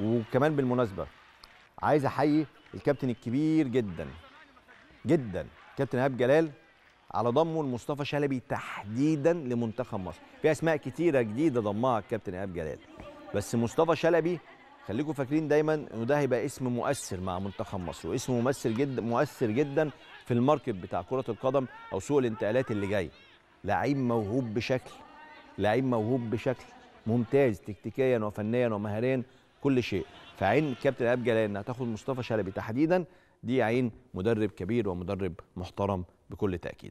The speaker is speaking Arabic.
وكمان بالمناسبه عايز احيي الكابتن الكبير جدا جدا كابتن ايهاب جلال على ضمه لمصطفى شلبي تحديدا لمنتخب مصر في اسماء كتيره جديده ضمها الكابتن ايهاب جلال بس مصطفى شلبي خليكم فاكرين دايما انه ده هيبقى اسم مؤثر مع منتخب مصر واسم مؤثر جدا مؤثر جدا في الماركت بتاع كره القدم او سوق الانتقالات اللي جاي لعيب موهوب بشكل لعيب موهوب بشكل ممتاز تكتيكيا وفنيا ومهاريا كل شيء فعين كابتن ايهاب جلال تاخد مصطفى شلبي تحديدا دي عين مدرب كبير ومدرب محترم بكل تاكيد